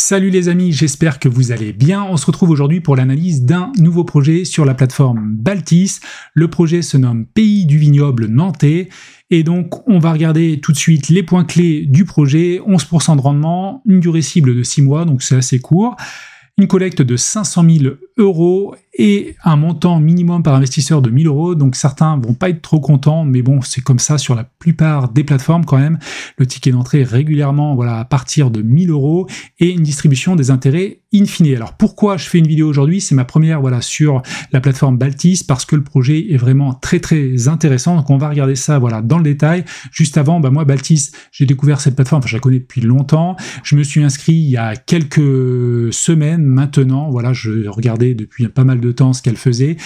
Salut les amis, j'espère que vous allez bien. On se retrouve aujourd'hui pour l'analyse d'un nouveau projet sur la plateforme Baltis. Le projet se nomme Pays du vignoble nantais. Et donc, on va regarder tout de suite les points clés du projet. 11% de rendement, une durée cible de 6 mois, donc c'est assez court. Une collecte de 500 000 euros et un montant minimum par investisseur de 1000 euros. Donc certains vont pas être trop contents, mais bon, c'est comme ça sur la plupart des plateformes quand même. Le ticket d'entrée régulièrement, voilà, à partir de 1000 euros et une distribution des intérêts in fine. Alors pourquoi je fais une vidéo aujourd'hui C'est ma première, voilà, sur la plateforme Baltis parce que le projet est vraiment très très intéressant. Donc on va regarder ça, voilà, dans le détail. Juste avant, bah moi Baltis, j'ai découvert cette plateforme, enfin je la connais depuis longtemps. Je me suis inscrit il y a quelques semaines maintenant. Voilà, je regardais depuis pas mal de temps ce qu'elle faisait.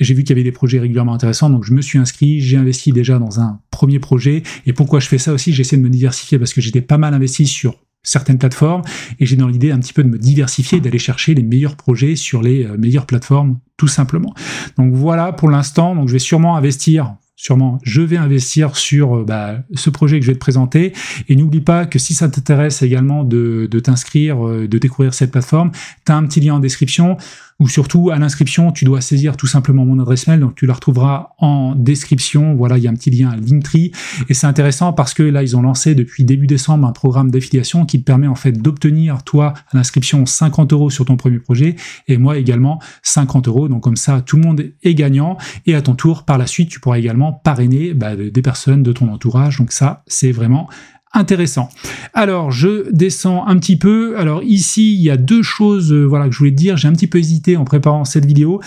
J'ai vu qu'il y avait des projets régulièrement intéressants, donc je me suis inscrit, j'ai investi déjà dans un premier projet. Et pourquoi je fais ça aussi J'essaie de me diversifier parce que j'étais pas mal investi sur certaines plateformes et j'ai dans l'idée un petit peu de me diversifier, d'aller chercher les meilleurs projets sur les euh, meilleures plateformes, tout simplement. Donc voilà pour l'instant, donc je vais sûrement investir sûrement, je vais investir sur euh, bah, ce projet que je vais te présenter. Et n'oublie pas que si ça t'intéresse également de, de t'inscrire, euh, de découvrir cette plateforme, tu as un petit lien en description ou surtout à l'inscription, tu dois saisir tout simplement mon adresse mail, donc tu la retrouveras en description. Voilà, il y a un petit lien à Linktree et c'est intéressant parce que là ils ont lancé depuis début décembre un programme d'affiliation qui te permet en fait d'obtenir toi à l'inscription 50 euros sur ton premier projet et moi également 50 euros. Donc comme ça tout le monde est gagnant et à ton tour par la suite tu pourras également parrainer bah, des personnes de ton entourage. Donc ça c'est vraiment intéressant. Alors, je descends un petit peu. Alors ici, il y a deux choses euh, voilà, que je voulais dire. J'ai un petit peu hésité en préparant cette vidéo.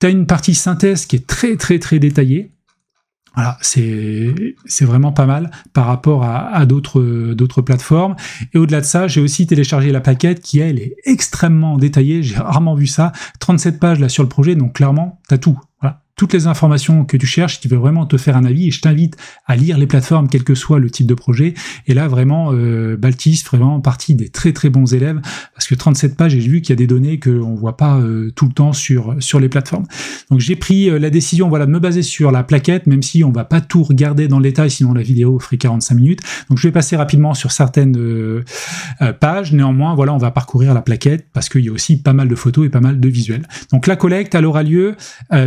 Tu as une partie synthèse qui est très très très détaillée. Voilà, c'est vraiment pas mal par rapport à, à d'autres plateformes. Et au-delà de ça, j'ai aussi téléchargé la plaquette qui, elle, est extrêmement détaillée. J'ai rarement vu ça. 37 pages là sur le projet, donc clairement, as tout. Voilà, toutes les informations que tu cherches, tu veux vraiment te faire un avis, et je t'invite à lire les plateformes, quel que soit le type de projet. Et là, vraiment, euh, Baltis, vraiment partie des très très bons élèves, parce que 37 pages, j'ai vu qu'il y a des données qu'on ne voit pas euh, tout le temps sur, sur les plateformes. Donc j'ai pris euh, la décision voilà, de me baser sur la plaquette, même si on va pas tout regarder dans le détail, sinon la vidéo ferait 45 minutes. Donc je vais passer rapidement sur certaines euh, pages. Néanmoins, voilà, on va parcourir la plaquette, parce qu'il y a aussi pas mal de photos et pas mal de visuels. Donc la collecte, elle aura lieu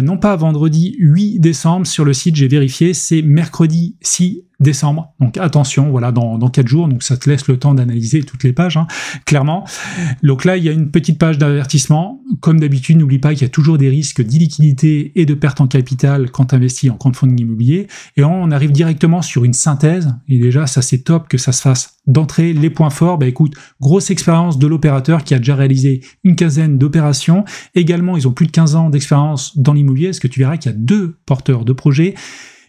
non pas à vendredi, 8 décembre sur le site, j'ai vérifié, c'est mercredi 6 décembre. Donc attention, voilà, dans, dans 4 jours, donc ça te laisse le temps d'analyser toutes les pages, hein, clairement. Donc là, il y a une petite page d'avertissement. Comme d'habitude, n'oublie pas qu'il y a toujours des risques d'illiquidité et de perte en capital quand tu investis en compte-fonds immobilier. Et on arrive directement sur une synthèse. Et déjà, ça c'est top que ça se fasse d'entrée. Les points forts, bah écoute, grosse expérience de l'opérateur qui a déjà réalisé une quinzaine d'opérations. Également, ils ont plus de 15 ans d'expérience dans l'immobilier, ce que tu verras qu'il y a deux porteurs de projets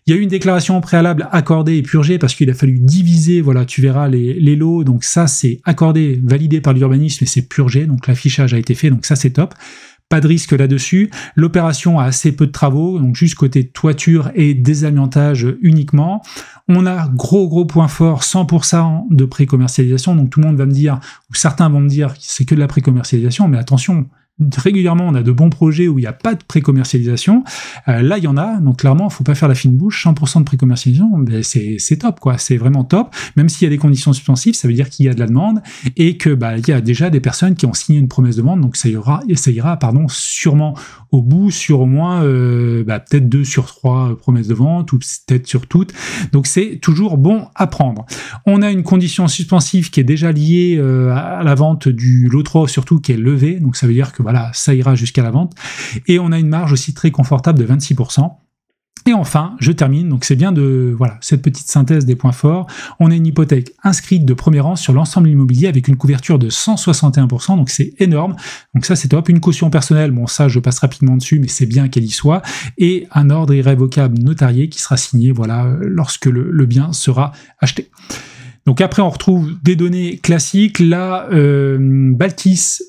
il y a eu une déclaration préalable accordée et purgée parce qu'il a fallu diviser, voilà, tu verras les, lots. Donc ça, c'est accordé, validé par l'urbanisme et c'est purgé. Donc l'affichage a été fait, donc ça, c'est top. Pas de risque là-dessus. L'opération a assez peu de travaux, donc juste côté toiture et désamiantage uniquement. On a gros gros point fort, 100% de pré-commercialisation. Donc tout le monde va me dire, ou certains vont me dire, c'est que de la pré-commercialisation, mais attention, régulièrement, on a de bons projets où il n'y a pas de pré-commercialisation. Euh, là, il y en a, donc clairement, faut pas faire la fine bouche. 100% de pré-commercialisation, ben, c'est top, quoi. C'est vraiment top. Même s'il y a des conditions suspensives, ça veut dire qu'il y a de la demande et que bah, il y a déjà des personnes qui ont signé une promesse de vente, donc ça ira, ça ira, pardon, sûrement au bout sur au moins euh, bah, peut-être deux sur trois euh, promesses de vente ou peut-être sur toutes. Donc c'est toujours bon à prendre. On a une condition suspensive qui est déjà liée à la vente du lot 3, surtout qui est levée, donc ça veut dire que voilà, ça ira jusqu'à la vente. Et on a une marge aussi très confortable de 26%. Et enfin, je termine, donc c'est bien de voilà cette petite synthèse des points forts. On a une hypothèque inscrite de premier rang sur l'ensemble immobilier avec une couverture de 161%, donc c'est énorme. Donc ça c'est top. Une caution personnelle, bon ça je passe rapidement dessus, mais c'est bien qu'elle y soit. Et un ordre irrévocable notarié qui sera signé voilà lorsque le bien sera acheté. Donc après, on retrouve des données classiques. Là, euh,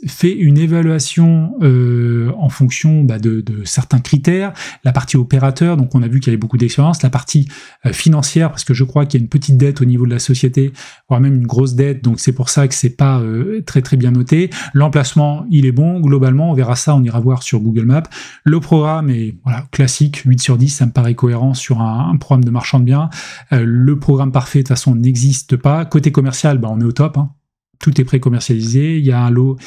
fait une évaluation euh, en fonction bah, de, certains critères. La partie opérateur, donc on a vu qu'il y avait beaucoup d'expérience. La partie euh, financière, parce que je crois qu'il y a une petite dette au niveau de la société, voire même une grosse dette. Donc c'est pour ça que c'est pas euh, très très bien noté. L'emplacement, il est bon. Globalement, on verra ça, on ira voir sur Google Maps. Le programme est voilà, classique, 8 sur 10, ça me paraît cohérent sur un, un programme de marchand de biens. le programme parfait, de toute façon, n'existe pas Côté commercial, bah, on est au top. Hein. Tout est pré-commercialisé. Il y a un lot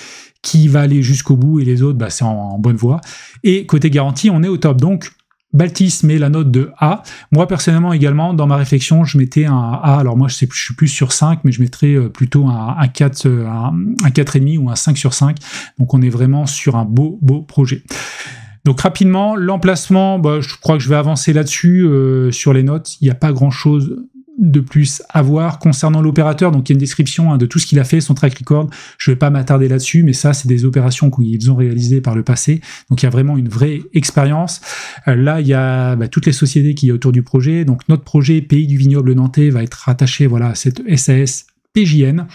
qui va aller jusqu'au bout et les autres, bah, c'est en, bonne voie. Et côté garantie, on est au top. Donc, Baltis met la note de A. Moi, personnellement, également, dans ma réflexion, je mettais un A. Alors, moi, je, sais, je suis plus sur 5, mais je mettrais euh, plutôt un, un 4, euh, un, 4,5 ou un 5 sur 5. Donc, on est vraiment sur un beau, beau projet. Donc rapidement, l'emplacement, bah, je crois que je vais avancer là-dessus euh, sur les notes. Il n'y a pas grand-chose de plus avoir concernant l'opérateur. Donc il y a une description hein, de tout ce qu'il a fait, son track record. Je ne vais pas m'attarder là-dessus, mais ça, c'est des opérations qu'ils ont réalisées par le passé. Donc il y a vraiment une vraie expérience. Euh, là, il y a bah, toutes les sociétés qui y autour du projet. Donc notre projet Pays du vignoble nantais va être rattaché voilà, à cette SAS PJN.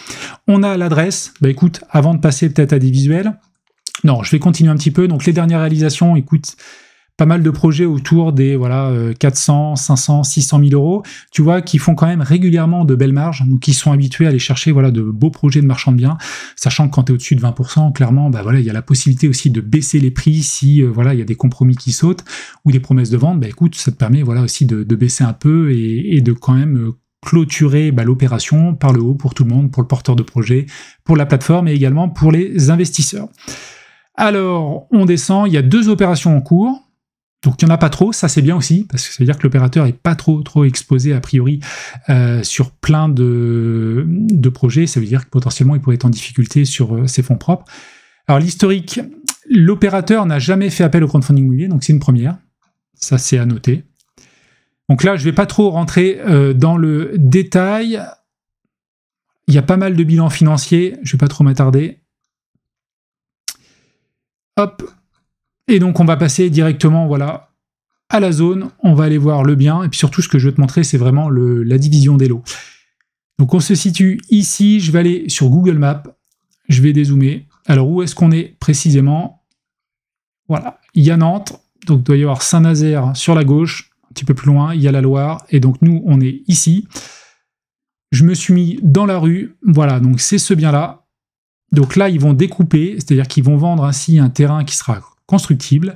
On a l'adresse. Bah écoute, avant de passer peut-être à des visuels, non, je vais continuer un petit peu. Donc les dernières réalisations, écoute, pas mal de projets autour des voilà 400, 500, 600 000 euros, tu vois, qui font quand même régulièrement de belles marges, donc qui sont habitués à aller chercher voilà de beaux projets de marchand de biens, sachant que quand tu es au-dessus de 20%, clairement, bah voilà, il y a la possibilité aussi de baisser les prix si euh, voilà il y a des compromis qui sautent ou des promesses de vente, bah écoute, ça te permet voilà aussi de, baisser un peu et, de quand même euh, clôturer bah, l'opération par le haut pour tout le monde, pour le porteur de projet, pour la plateforme et également pour les investisseurs. Alors, on descend, il y a deux opérations en cours. Donc il n'y en a pas trop, ça c'est bien aussi, parce que ça veut dire que l'opérateur n'est pas trop trop exposé a priori euh, sur plein de, projets, ça veut dire que potentiellement il pourrait être en difficulté sur euh, ses fonds propres. Alors l'historique, l'opérateur n'a jamais fait appel au crowdfunding immobilier, donc c'est une première, ça c'est à noter. Donc là je ne vais pas trop rentrer euh, dans le détail, il y a pas mal de bilans financiers, je ne vais pas trop m'attarder. Hop, et donc on va passer directement voilà à la zone, on va aller voir le bien, et puis surtout ce que je vais te montrer, c'est vraiment la division des lots. Donc on se situe ici, je vais aller sur Google Maps, je vais dézoomer. Alors où est-ce qu'on est précisément Voilà, il y a Nantes, donc il doit y avoir Saint-Nazaire sur la gauche, un petit peu plus loin, il y a la Loire, et donc nous on est ici. Je me suis mis dans la rue, voilà, donc c'est ce bien-là. Donc là, ils vont découper, c'est-à-dire qu'ils vont vendre ainsi un terrain qui sera constructible.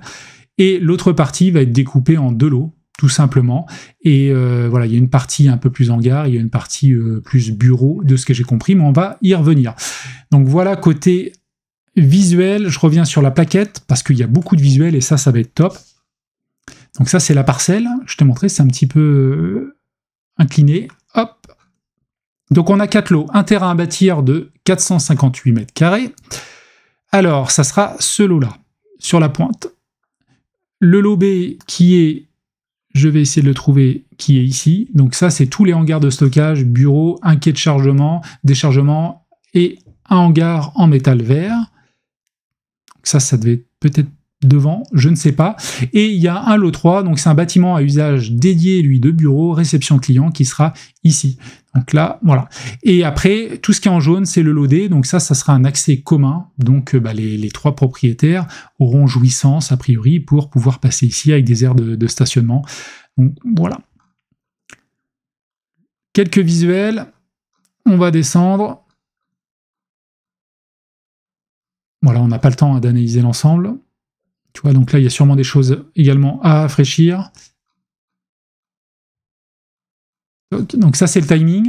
Et l'autre partie va être découpée en deux lots, tout simplement. Et euh, voilà, il y a une partie un peu plus hangar, il y a une partie euh, plus bureau, de ce que j'ai compris, mais on va y revenir. Donc voilà, côté visuel, je reviens sur la plaquette, parce qu'il y a beaucoup de visuels, et ça, ça va être top. Donc ça, c'est la parcelle. Je te montré, c'est un petit peu euh, incliné. Hop. Donc on a quatre lots, un terrain à bâtir de 458 mètres carrés. Alors, ça sera ce lot-là sur la pointe. Le lobby qui est, je vais essayer de le trouver, qui est ici. Donc ça, c'est tous les hangars de stockage, bureaux, un quai de chargement, déchargement et un hangar en métal vert. ça, ça devait peut-être devant, je ne sais pas. Et il y a un lot 3, donc c'est un bâtiment à usage dédié, lui, de bureau, réception client, qui sera ici. Donc là, voilà. Et après, tout ce qui est en jaune, c'est le lot D. Donc ça, ça sera un accès commun. Donc euh, bah, les, trois propriétaires auront jouissance, a priori, pour pouvoir passer ici avec des aires de, de stationnement. Donc voilà. Quelques visuels. On va descendre. Voilà, on n'a pas le temps d'analyser l'ensemble. Tu vois, donc là, il y a sûrement des choses également à rafraîchir. Donc ça, c'est le timing.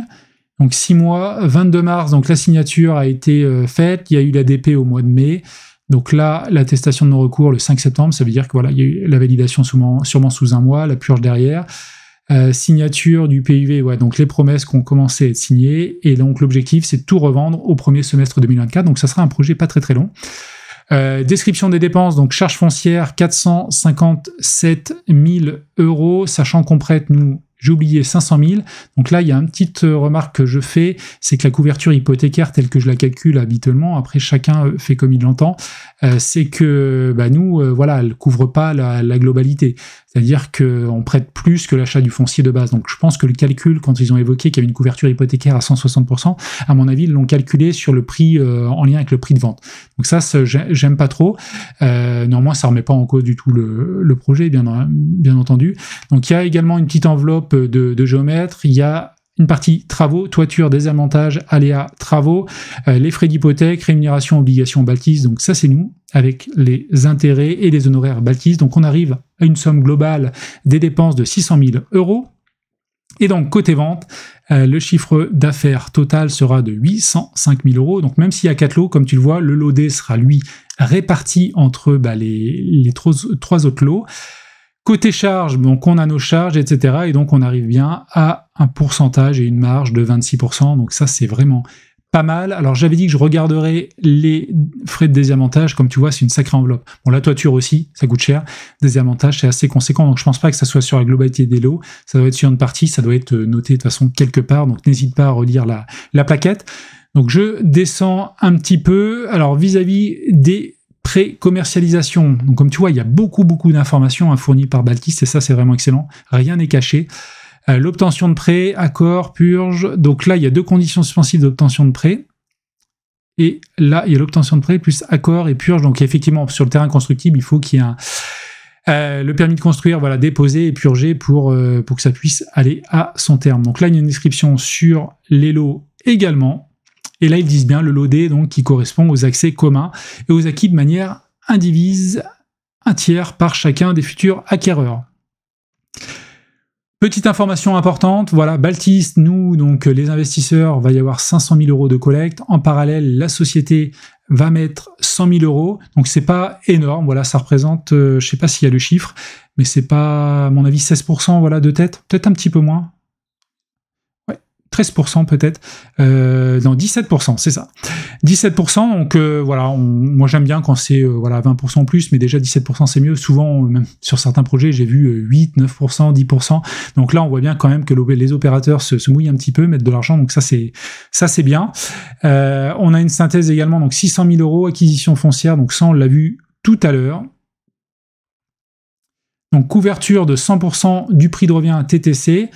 Donc 6 mois, 22 mars, donc la signature a été euh, faite, il y a eu la DP au mois de mai. Donc là, l'attestation de nos recours le 5 septembre, ça veut dire que voilà, y a eu la validation sûrement, sous un mois, la purge derrière. Euh, signature du PIV, donc les promesses qui ont commencé à être signées. Et donc l'objectif, c'est de tout revendre au premier semestre 2024. Donc ça sera un projet pas très très long. Euh, description des dépenses, donc charges foncière 457 000 euros, sachant qu'on prête, nous, j'ai oublié 500 000. Donc là, il y a une petite euh, remarque que je fais, c'est que la couverture hypothécaire telle que je la calcule habituellement, après chacun euh, fait comme il l'entend, c'est que bah, nous, voilà, elle couvre pas la, la globalité. C'est-à-dire qu'on prête plus que l'achat du foncier de base. Donc je pense que le calcul, quand ils ont évoqué qu'il y avait une couverture hypothécaire à 160%, à mon avis, ils l'ont calculé sur le prix euh, en lien avec le prix de vente. Donc ça, j'aime pas trop. Euh, néanmoins, ça remet pas en cause du tout le, projet, bien, bien entendu. Donc il y a également une petite enveloppe de, de Il y a une partie travaux, toiture, désavantages, aléas, travaux, euh, les frais d'hypothèque, rémunération, obligation baltise. Donc ça, c'est nous, avec les intérêts et les honoraires baltise Donc on arrive à une somme globale des dépenses de 600 000 euros. Et donc, côté vente, euh, le chiffre d'affaires total sera de 805 000 euros. Donc, même s'il y a quatre lots, comme tu le vois, le lot D sera, lui, réparti entre bah, les, trois autres lots. Côté charge, donc on a nos charges, etc. Et donc on arrive bien à un pourcentage et une marge de 26%. Donc ça, c'est vraiment pas mal. Alors j'avais dit que je regarderais les frais de désavantage Comme tu vois, c'est une sacrée enveloppe. Bon, la toiture aussi, ça coûte cher. Désamiantage, c'est assez conséquent. Donc je pense pas que ça soit sur la globalité des lots. Ça doit être sur une partie. Ça doit être euh, noté de façon quelque part. Donc n'hésite pas à relire la, plaquette. Donc je descends un petit peu. Alors vis à -vis des pré-commercialisation. Donc comme tu vois, il y a beaucoup beaucoup d'informations fournies par Baltiste et ça c'est vraiment excellent. Rien n'est caché. Euh, l'obtention de prêt, accord, purge. Donc là, il y a deux conditions suspensives d'obtention de prêt. Et là, il y a l'obtention de prêt plus accord et purge. Donc effectivement, sur le terrain constructible, il faut qu'il y ait euh, le permis de construire, voilà, déposé et purgé pour, euh, pour que ça puisse aller à son terme. Donc là, il y a une description sur les lots également. Et là, ils disent bien le lot donc qui correspond aux accès communs et aux acquis de manière indivise, un tiers par chacun des futurs acquéreurs. Petite information importante, voilà, Baltis, nous, donc les investisseurs, va y avoir 500 000 euros de collecte. En parallèle, la société va mettre 100 000 euros, donc c'est pas énorme, voilà, ça représente, je euh, je sais pas s'il y a le chiffre, mais c'est pas, à mon avis, 16%, voilà, de tête, peut-être un petit peu moins, 13% peut-être, euh, dans 17%, c'est ça. 17%, donc euh, voilà, moi j'aime bien quand c'est euh, voilà, 20% plus, mais déjà 17% c'est mieux. Souvent, sur certains projets, j'ai vu 8, 9%, 10%. Donc là, on voit bien quand même que les opérateurs se, mouillent un petit peu, mettent de l'argent, donc ça c'est, ça c'est bien. on a une synthèse également, donc 600 000 euros, acquisition foncière, donc ça on l'a vu tout à l'heure. Donc couverture de 100% du prix de revient TTC.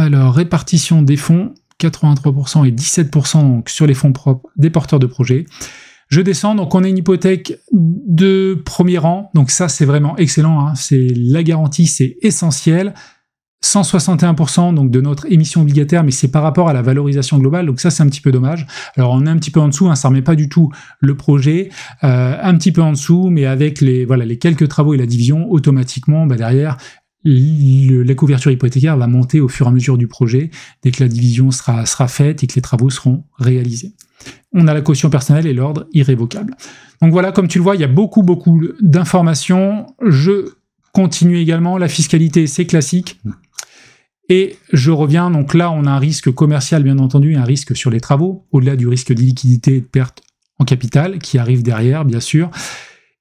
Alors, répartition des fonds, 83% et 17% sur les fonds propres des porteurs de projets. Je descends, donc on a une hypothèque de premier rang, donc ça c'est vraiment excellent, hein. c'est la garantie, c'est essentiel. 161% donc de notre émission obligataire, mais c'est par rapport à la valorisation globale, donc ça c'est un petit peu dommage. Alors on est un petit peu en dessous, hein. ça ne remet pas du tout le projet, euh, un petit peu en dessous, mais avec les voilà les quelques travaux et la division, automatiquement bah, derrière la couverture hypothécaire va monter au fur et à mesure du projet, dès que la division sera, sera faite et que les travaux seront réalisés. On a la caution personnelle et l'ordre irrévocable. Donc voilà, comme tu le vois, il y a beaucoup, beaucoup d'informations. Je continue également. La fiscalité, c'est classique. Et je reviens, donc là, on a un risque commercial, bien entendu, et un risque sur les travaux, au-delà du risque d'illiquidité et de perte en capital qui arrive derrière, bien sûr.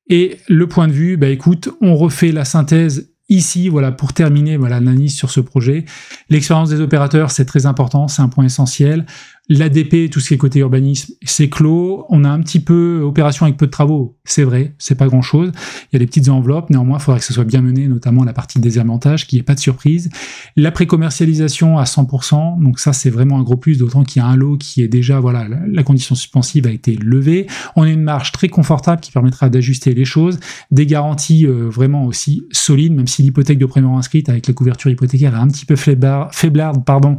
Et le point de vue, bah écoute, on refait la synthèse ici, voilà, pour terminer, voilà, l'analyse sur ce projet. L'expérience des opérateurs, c'est très important, c'est un point essentiel. L'ADP, tout ce qui est côté urbanisme, c'est clos. On a un petit peu opération avec peu de travaux, c'est vrai, c'est pas grand chose. Il y a des petites enveloppes, néanmoins, il faudrait que ce soit bien mené, notamment la partie déshermentage, qu'il n'y ait pas de surprise. La pré-commercialisation à 100%, donc ça, c'est vraiment un gros plus, d'autant qu'il y a un lot qui est déjà, voilà, la condition suspensive a été levée. On a une marge très confortable qui permettra d'ajuster les choses. Des garanties euh, vraiment aussi solides, même si l'hypothèque de première inscrite avec la couverture hypothécaire est un petit peu faiblarde, pardon,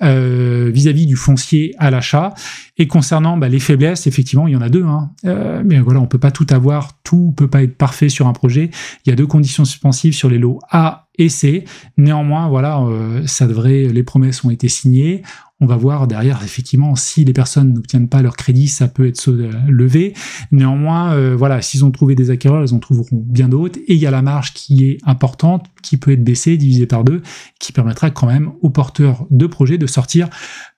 vis à -vis du foncier à l'achat. Et concernant bah, les faiblesses, effectivement, il y en a deux. Hein. Euh, mais voilà, on peut pas tout avoir, tout peut pas être parfait sur un projet. Il y a deux conditions suspensives sur les lots A et c'est Néanmoins, voilà, euh, ça devrait, les promesses ont été signées. On va voir derrière, effectivement, si les personnes n'obtiennent pas leur crédit, ça peut être euh, levé. Néanmoins, euh, voilà, s'ils ont trouvé des acquéreurs, ils en trouveront bien d'autres. Et il y a la marge qui est importante, qui peut être baissée, divisée par deux, qui permettra quand même aux porteurs de projets de sortir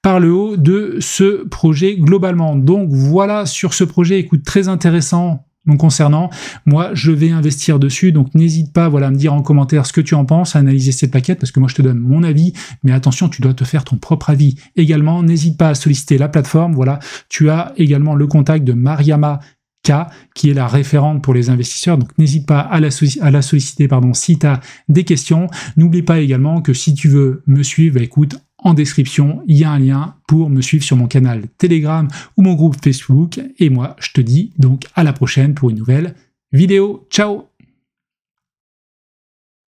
par le haut de ce projet globalement. Donc voilà sur ce projet, écoute, très intéressant donc concernant. Moi, je vais investir dessus, donc n'hésite pas voilà, à me dire en commentaire ce que tu en penses, à analyser cette plaquette, parce que moi je te donne mon avis, mais attention, tu dois te faire ton propre avis également. N'hésite pas à solliciter la plateforme, voilà, tu as également le contact de Mariama K, qui est la référente pour les investisseurs. Donc n'hésite pas à la, solliciter pardon, si tu as des questions. N'oublie pas également que si tu veux me suivre, bah, écoute, en description, il y a un lien pour me suivre sur mon canal Telegram ou mon groupe Facebook. Et moi, je te dis donc à la prochaine pour une nouvelle vidéo. Ciao